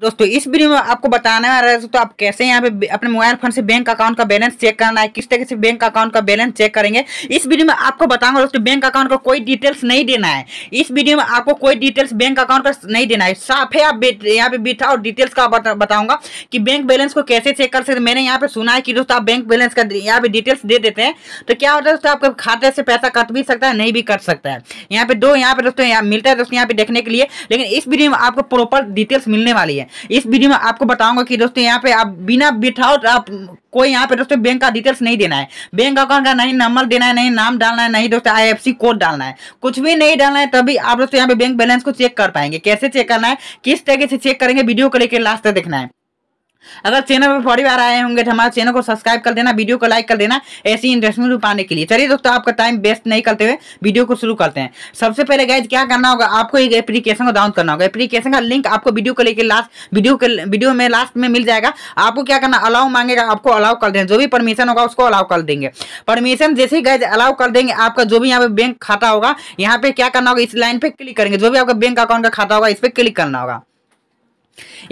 दोस्तों इस वीडियो में आपको बताने वाला है तो आप कैसे यहाँ पे अपने मोबाइल फोन से बैंक अकाउंट का बैलेंस चेक करना है किस तरह से बैंक अकाउंट का बैलेंस चेक करेंगे इस वीडियो में आपको बताऊंगा दोस्तों बैंक अकाउंट का कोई डिटेल्स नहीं देना है इस वीडियो में आपको कोई डिटेल्स बैंक अकाउंट का नहीं देना है साफ है आप यहाँ पे बिठा और डिटेल्स का बताऊंगा कि बैंक बैलेंस को कैसे चेक कर सकते मैंने यहाँ पे सुना है कि दोस्तों आप बैंक बैलेंस का यहाँ पे डिटेल्स दे देते हैं तो क्या होता है दोस्तों आपके खाते से पैसा कट भी सकता है नहीं भी कट सकता है यहाँ पे दो यहाँ पे दोस्तों मिलता है दोस्तों यहाँ पे देखने के लिए लेकिन इस वीडियो में आपको प्रॉपर डिटेल्स मिलने वाली है इस वीडियो में आपको बताऊंगा कि दोस्तों यहाँ पे आप बिना विथआउट तो आप कोई यहाँ पे दोस्तों बैंक का डिटेल्स नहीं देना है बैंक अकाउंट का नहीं नंबर देना है नहीं नाम डालना है नहीं दोस्तों आई कोड डालना है कुछ भी नहीं डालना है तभी आप दोस्तों यहाँ पे बैंक बैलेंस को चेक कर पाएंगे कैसे चेक करना है किस तरीके से चेक करेंगे वीडियो को लेकर लास्ट तक देखना है अगर चैनल पर पहली बार आए होंगे तो हमारे चैनल को सब्सक्राइब कर देना वीडियो को लाइक कर देना ऐसी इंटरेस्टमेंट रूप पाने के लिए चलिए दोस्तों आपका टाइम वेस्ट नहीं करते हुए वीडियो को शुरू करते हैं सबसे पहले गैज क्या करना होगा आपको एक एप्लीकेशन को डाउन करना होगा एप्लीकेशन का लिंक आपको वीडियो को लेकर लास्ट वीडियो के वीडियो में लास्ट में मिल जाएगा आपको क्या करना अलाउ मांगेगा आपको अलाउ कर देना जो भी परमिशन होगा उसको अलाउ कर देंगे परमिशन जैसे ही गैज अलाउ कर देंगे आपका जो भी यहाँ पे बैंक खाता होगा यहाँ पे क्या करना होगा इस लाइन पे क्लिक करेंगे जो भी आपका बैंक अकाउंट का खाता होगा इस पर क्लिक करना होगा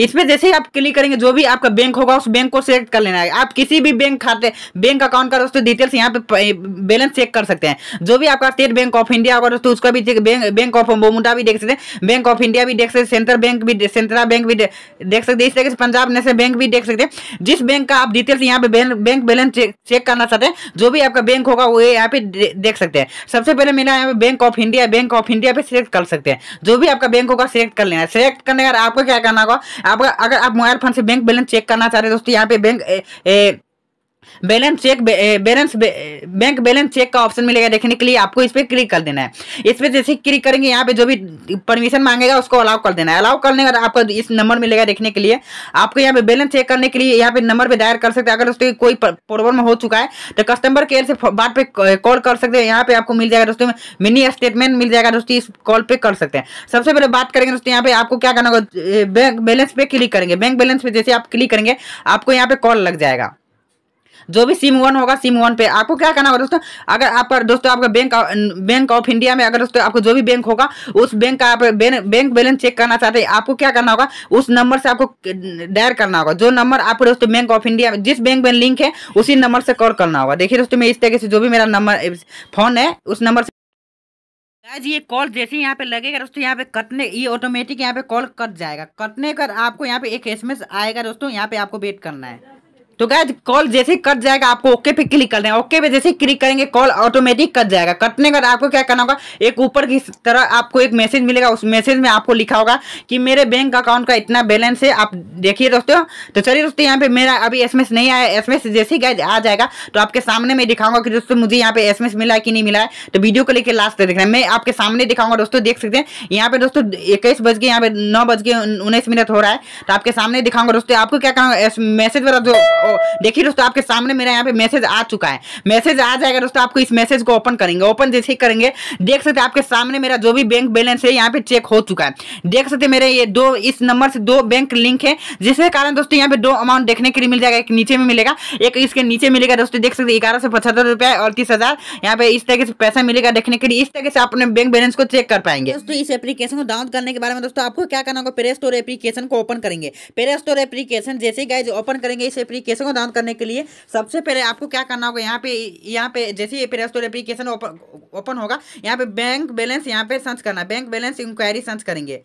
इसमें जैसे ही आप क्लिक करेंगे जो भी आपका बैंक होगा उस बैंक को सिलेक्ट कर लेना है आप किसी भी बैंक खाते बैंक अकाउंट का दोस्तों डिटेल्स यहाँ पे बैलेंस चेक कर सकते हैं जो भी आपका स्टेट बैंक ऑफ इंडिया होगा दोस्तों उसका भी बैंक ऑफ बोमुंडा भी देख सकते हैं बैंक ऑफ इंडिया भी देख सकते हैं सेंट्रल बैंक भी सेंट्रा बैंक भी देख सकते इस तरीके से पंजाब नेशनल बैंक भी देख सकते हैं जिस बैंक का आप डिटेल्स यहाँ पे बैंक बैलेंस चेक करना चाहते हैं जो भी आपका बैंक होगा वो यहाँ पे देख सकते हैं सबसे पहले मेरा यहाँ पे Bank of India Bank of India पे सिलेक्ट कर सकते हैं जो भी आपका बैंक होगा सिलेक्ट कर लेना है सिलेक्ट करने का आपको क्या करना होगा आप अगर आप मोबाइल फोन से बैंक बैलेंस चेक करना चाह रहे हैं दोस्तों यहाँ पे bank balance check balance bank balance check का ऑप्शन मिलेगा देखने के लिए आपको इस पर क्लिक कर देना है इस पर जैसे क्लिक करेंगे यहाँ पे जो भी परमिशन मांगेगा उसको अलाउ कर देना है अलाउ करने के बाद आपको इस नंबर मिलेगा देखने के लिए आपको यहाँ पे बैलेंस चेक करने के लिए यहाँ पे नंबर पर दायर कर सकते हैं अगर उसकी कोई प्रॉब्लम हो चुका है तो कस्टमर केयर से बात पर कॉल कर सकते हैं यहाँ पे आपको मिल जाएगा दोस्तों मिनी स्टेटमेंट मिल जाएगा दोस्तों इस कॉल पर कर सकते हैं सबसे पहले बात करेंगे दोस्तों यहाँ पे आपको क्या करना होगा बैंक बैलेंस पे क्लिक करेंगे बैंक बैलेंस पे जैसे आप क्लिक करेंगे आपको यहाँ पे कॉल लग जाएगा जो भी सिम वन होगा सिम वन पे आपको क्या करना होगा दोस्तों अगर आपका दोस्तों आपका बैंक बैंक ऑफ इंडिया में अगर दोस्तों आपको जो भी बैंक होगा उस बैंक का आप बैंक बैलेंस चेक करना चाहते हैं आपको क्या करना होगा उस नंबर से आपको डायर करना होगा जो नंबर आपको दोस्तों बैंक ऑफ इंडिया में जिस बैंक में लिंक है उसी नंबर से कॉल करना होगा देखिए दोस्तों में इस तरीके से जो भी मेरा नंबर फोन है उस नंबर से ये कॉल जैसे यहाँ पे लगेगा दोस्तों यहाँ पे कटने ये ऑटोमेटिक यहाँ पे कॉल कट जाएगा कटने कर आपको यहाँ पे एक एसएमएस आएगा दोस्तों यहाँ पे आपको वेट करना है तो गैज कॉल जैसे कट जाएगा आपको ओके पे क्लिक करना है ओके पे जैसे क्लिक करेंगे कॉल ऑटोमेटिक कट जाएगा कटने के बाद आपको क्या करना होगा एक ऊपर की तरह आपको एक मैसेज मिलेगा उस मैसेज में आपको लिखा होगा कि मेरे बैंक अकाउंट का इतना बैलेंस है आप देखिए दोस्तों तो चलिए दोस्तों यहाँ पे मेरा अभी एस नहीं आया एस जैसे ही गैज आ जाएगा तो आपके सामने मैं दिखाऊंगा कि दोस्तों मुझे यहाँ पे एस मिला है कि नहीं मिला है तो वीडियो को लेकर लास्ट तक देखना मैं आपके सामने दिखाऊंगा दोस्तों देख सकते हैं यहाँ पे दोस्तों इक्कीस बज के यहाँ पे नौ बज के उन्नीस मिनट हो रहा है तो आपके सामने दिखाऊंगा दोस्तों आपको क्या करना मैसेज वाला जो ओ देखिए दोस्तों आपके सामने मेरा यहाँ पे मैसेज आ चुका है मैसेज आ जाएगा दोस्तों आपको इस मैसेज को ओपन करेंगे ओपन जैसे ही करेंगे देख सकते आपके सामने मेरा जो भी बैंक बैलेंस है यहाँ पे चेक हो चुका है देख सकते मेरे ये दो इस नंबर से दो बैंक लिंक है जिसके कारण दोस्तों यहाँ पे दो अमाउंट देखने के लिए मिल जाएगा एक नीचे में मिलेगा एक इसके नीचे मिलेगा दोस्तों देख सकते ग्यारह सौ पचहत्तर रुपया और तीस हजार यहाँ पे इस तरीके से पैसा मिलेगा देखने के लिए इस तरीके से आप अपने बैंक बैलेंस को चेक कर पाएंगे दोस्तों इस एप्लीकेशन को डाउनलोड करने के बारे में दोस्तों आपको क्या करना होगा प्ले स्टोर एप्लीकेशन को ओपन करेंगे प्ले स्टोर एप्लीकेशन जैसे गाइज ओपन करेंगे इस एप्लीकेशन एप्लीकेशन को डाउन करने के लिए सबसे पहले आपको क्या करना होगा यहाँ पे यहाँ पे जैसे ही प्ले स्टोर एप्लीकेशन ओपन होगा यहाँ पे बैंक बैलेंस यहाँ पे सर्च करना बैंक बैलेंस इंक्वायरी सर्च करेंगे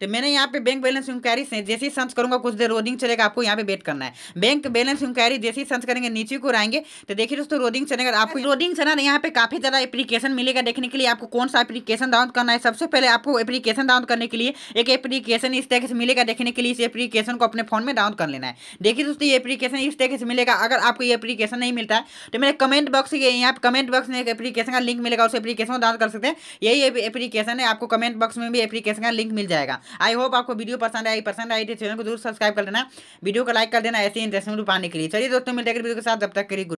तो मैंने यहाँ पे बैंक बैलेंस इंक्वायरी से जैसे ही सर्च करूंगा कुछ देर रोडिंग चलेगा आपको यहाँ पे वेट करना है बैंक बैलेंस इंक्वायरी जैसे ही सर्च करेंगे नीचे को आएंगे तो देखिए दोस्तों रोडिंग चलेगा तो आपको रोडिंग चलाना यहाँ पे काफी ज्यादा एप्लीकेशन मिलेगा देखने के लिए आपको कौन सा एप्लीकेशन डाउनलोड करना है सबसे पहले आपको एप्लीकेशन डाउनलोड करने के लिए एक एप्लीकेशन इस तरह से मिलेगा देखने के लिए इस एप्लीकेशन को अपने फोन में डाउन कर लेना है देखिए दोस्तों ये एप्लीकेशन इस तरह से मिलेगा अगर आपको ये एप्लीकेशन नहीं मिलता है तो मेरे कमेंट बॉक्स यहाँ पे कमेंट बॉक्स में एक एप्लीकेशन का लिंक मिलेगा उस एप्लीकेशन को डाउन कर सकते हैं यही एप्लीकेशन है आपको कमेंट बॉक्स में भी एप्लीकेशन का लिंक मिल जाएगा आई होप आपको वीडियो पसंद आई पसंद आई तो चैनल को जरूर सब्सक्राइब कर देना वीडियो को लाइक कर देना ऐसे इंटरेस्टिंग पाने के लिए चलिए दोस्तों मिलते हैं वीडियो के साथ जब तक करिए